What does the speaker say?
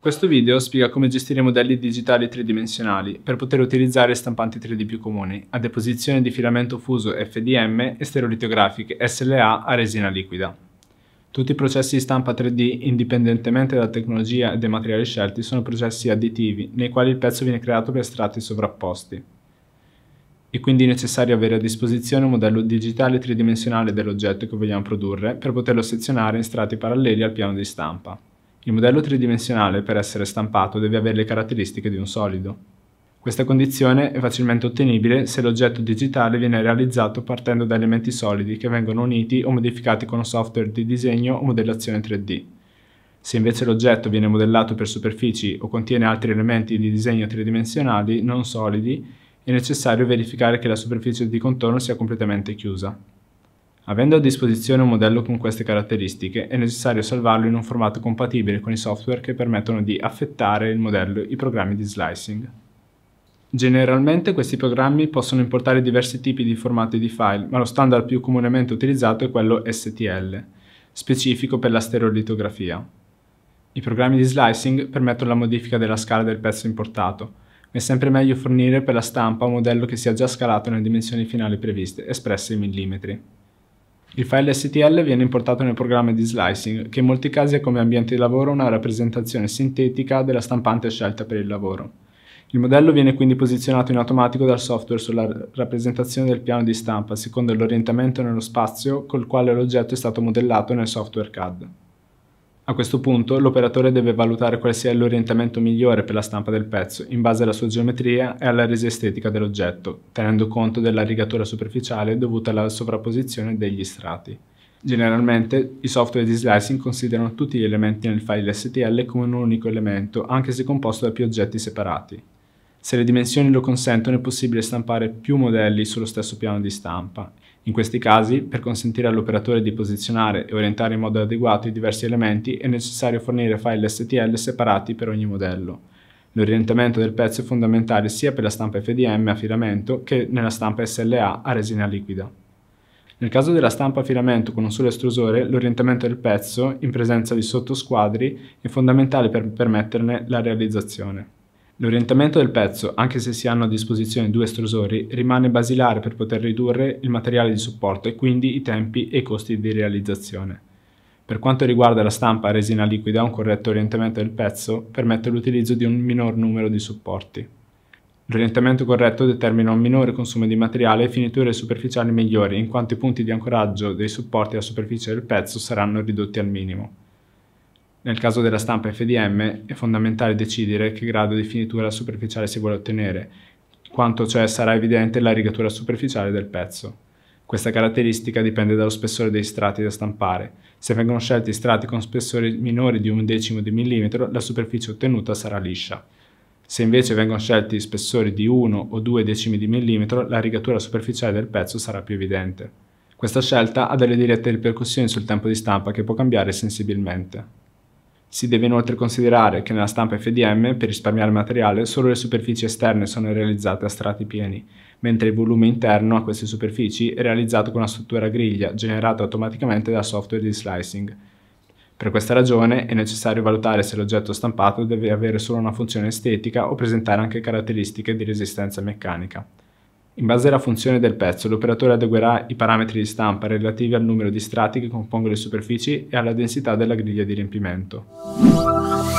Questo video spiega come gestire modelli digitali tridimensionali per poter utilizzare stampanti 3D più comuni, a deposizione di filamento fuso FDM e stereolitografiche SLA a resina liquida. Tutti i processi di stampa 3D, indipendentemente dalla tecnologia e dai materiali scelti, sono processi additivi, nei quali il pezzo viene creato per strati sovrapposti. È quindi necessario avere a disposizione un modello digitale tridimensionale dell'oggetto che vogliamo produrre per poterlo sezionare in strati paralleli al piano di stampa. Il modello tridimensionale per essere stampato deve avere le caratteristiche di un solido. Questa condizione è facilmente ottenibile se l'oggetto digitale viene realizzato partendo da elementi solidi che vengono uniti o modificati con software di disegno o modellazione 3D. Se invece l'oggetto viene modellato per superfici o contiene altri elementi di disegno tridimensionali non solidi, è necessario verificare che la superficie di contorno sia completamente chiusa. Avendo a disposizione un modello con queste caratteristiche, è necessario salvarlo in un formato compatibile con i software che permettono di affettare il modello i programmi di slicing. Generalmente questi programmi possono importare diversi tipi di formati di file, ma lo standard più comunemente utilizzato è quello STL, specifico per la stereolitografia. I programmi di slicing permettono la modifica della scala del pezzo importato, ma è sempre meglio fornire per la stampa un modello che sia già scalato nelle dimensioni finali previste, espresse in millimetri. Il file STL viene importato nel programma di slicing, che in molti casi è come ambiente di lavoro una rappresentazione sintetica della stampante scelta per il lavoro. Il modello viene quindi posizionato in automatico dal software sulla rappresentazione del piano di stampa, secondo l'orientamento nello spazio col quale l'oggetto è stato modellato nel software CAD. A questo punto l'operatore deve valutare quale sia l'orientamento migliore per la stampa del pezzo in base alla sua geometria e alla resa estetica dell'oggetto, tenendo conto della rigatura superficiale dovuta alla sovrapposizione degli strati. Generalmente i software di slicing considerano tutti gli elementi nel file STL come un unico elemento, anche se composto da più oggetti separati. Se le dimensioni lo consentono è possibile stampare più modelli sullo stesso piano di stampa. In questi casi, per consentire all'operatore di posizionare e orientare in modo adeguato i diversi elementi, è necessario fornire file STL separati per ogni modello. L'orientamento del pezzo è fondamentale sia per la stampa FDM a filamento che nella stampa SLA a resina liquida. Nel caso della stampa a filamento con un solo estrusore, l'orientamento del pezzo, in presenza di sottosquadri, è fondamentale per permetterne la realizzazione. L'orientamento del pezzo, anche se si hanno a disposizione due estrusori, rimane basilare per poter ridurre il materiale di supporto e quindi i tempi e i costi di realizzazione. Per quanto riguarda la stampa a resina liquida, un corretto orientamento del pezzo permette l'utilizzo di un minor numero di supporti. L'orientamento corretto determina un minore consumo di materiale e finiture superficiali migliori, in quanto i punti di ancoraggio dei supporti alla superficie del pezzo saranno ridotti al minimo. Nel caso della stampa FDM è fondamentale decidere che grado di finitura superficiale si vuole ottenere, quanto cioè sarà evidente la rigatura superficiale del pezzo. Questa caratteristica dipende dallo spessore dei strati da stampare. Se vengono scelti strati con spessori minori di un decimo di millimetro, la superficie ottenuta sarà liscia. Se invece vengono scelti spessori di 1 o 2 decimi di millimetro, la rigatura superficiale del pezzo sarà più evidente. Questa scelta ha delle dirette ripercussioni sul tempo di stampa che può cambiare sensibilmente. Si deve inoltre considerare che nella stampa FDM, per risparmiare materiale, solo le superfici esterne sono realizzate a strati pieni, mentre il volume interno a queste superfici è realizzato con una struttura a griglia generata automaticamente dal software di slicing. Per questa ragione è necessario valutare se l'oggetto stampato deve avere solo una funzione estetica o presentare anche caratteristiche di resistenza meccanica. In base alla funzione del pezzo, l'operatore adeguerà i parametri di stampa relativi al numero di strati che compongono le superfici e alla densità della griglia di riempimento.